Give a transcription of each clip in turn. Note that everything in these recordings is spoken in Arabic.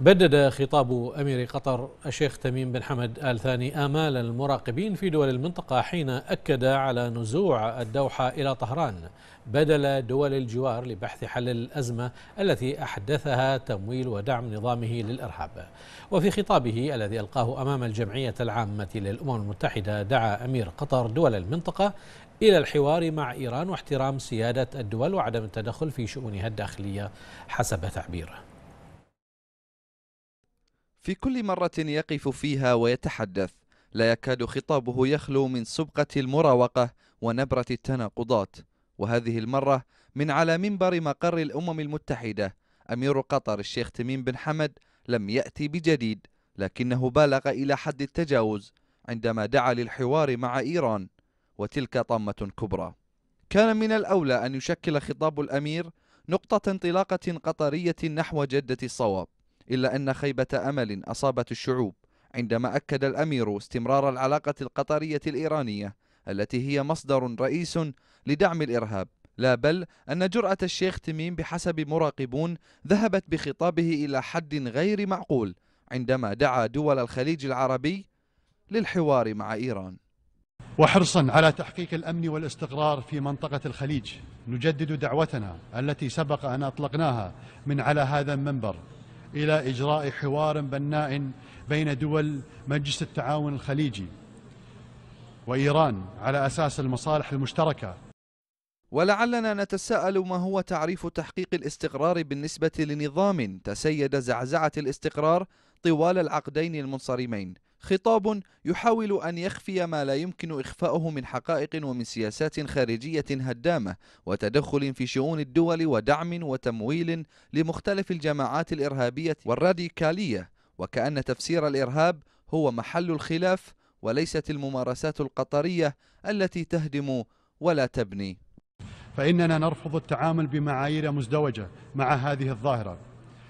بدد خطاب أمير قطر الشيخ تميم بن حمد آل ثاني آمال المراقبين في دول المنطقة حين أكد على نزوع الدوحة إلى طهران بدل دول الجوار لبحث حل الأزمة التي أحدثها تمويل ودعم نظامه للإرهاب وفي خطابه الذي ألقاه أمام الجمعية العامة للأمم المتحدة دعا أمير قطر دول المنطقة إلى الحوار مع إيران واحترام سيادة الدول وعدم التدخل في شؤونها الداخلية حسب تعبيره في كل مرة يقف فيها ويتحدث لا يكاد خطابه يخلو من سبقة المراوقة ونبرة التناقضات وهذه المرة من على منبر مقر الأمم المتحدة أمير قطر الشيخ تميم بن حمد لم يأتي بجديد لكنه بالغ إلى حد التجاوز عندما دعا للحوار مع إيران وتلك طامة كبرى كان من الأولى أن يشكل خطاب الأمير نقطة انطلاقة قطرية نحو جدة الصواب إلا أن خيبة أمل أصابت الشعوب عندما أكد الأمير استمرار العلاقة القطرية الإيرانية التي هي مصدر رئيس لدعم الإرهاب لا بل أن جرأة الشيخ تميم بحسب مراقبون ذهبت بخطابه إلى حد غير معقول عندما دعا دول الخليج العربي للحوار مع إيران وحرصا على تحقيق الأمن والاستقرار في منطقة الخليج نجدد دعوتنا التي سبق أن أطلقناها من على هذا المنبر إلى إجراء حوار بناء بين دول مجلس التعاون الخليجي وإيران على أساس المصالح المشتركة ولعلنا نتساءل ما هو تعريف تحقيق الاستقرار بالنسبة لنظام تسيد زعزعة الاستقرار طوال العقدين المنصرمين خطاب يحاول أن يخفي ما لا يمكن إخفاؤه من حقائق ومن سياسات خارجية هدامة وتدخل في شؤون الدول ودعم وتمويل لمختلف الجماعات الإرهابية والراديكالية وكأن تفسير الإرهاب هو محل الخلاف وليست الممارسات القطرية التي تهدم ولا تبني فإننا نرفض التعامل بمعايير مزدوجة مع هذه الظاهرة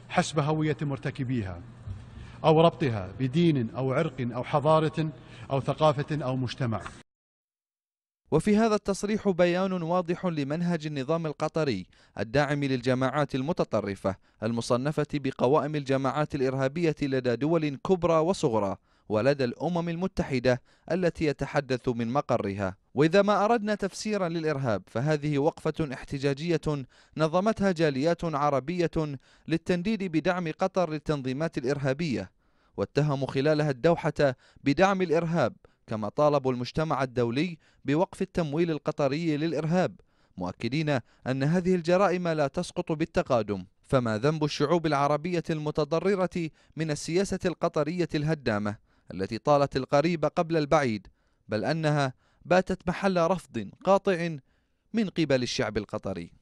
حسب هوية مرتكبيها أو ربطها بدين أو عرق أو حضارة أو ثقافة أو مجتمع وفي هذا التصريح بيان واضح لمنهج النظام القطري الداعم للجماعات المتطرفة المصنفة بقوائم الجماعات الإرهابية لدى دول كبرى وصغرى ولدى الأمم المتحدة التي يتحدث من مقرها وإذا ما أردنا تفسيرا للإرهاب فهذه وقفة احتجاجية نظمتها جاليات عربية للتنديد بدعم قطر للتنظيمات الإرهابية واتهموا خلالها الدوحة بدعم الإرهاب كما طالبوا المجتمع الدولي بوقف التمويل القطري للإرهاب مؤكدين أن هذه الجرائم لا تسقط بالتقادم فما ذنب الشعوب العربية المتضررة من السياسة القطرية الهدامة التي طالت القريب قبل البعيد بل أنها باتت محل رفض قاطع من قبل الشعب القطري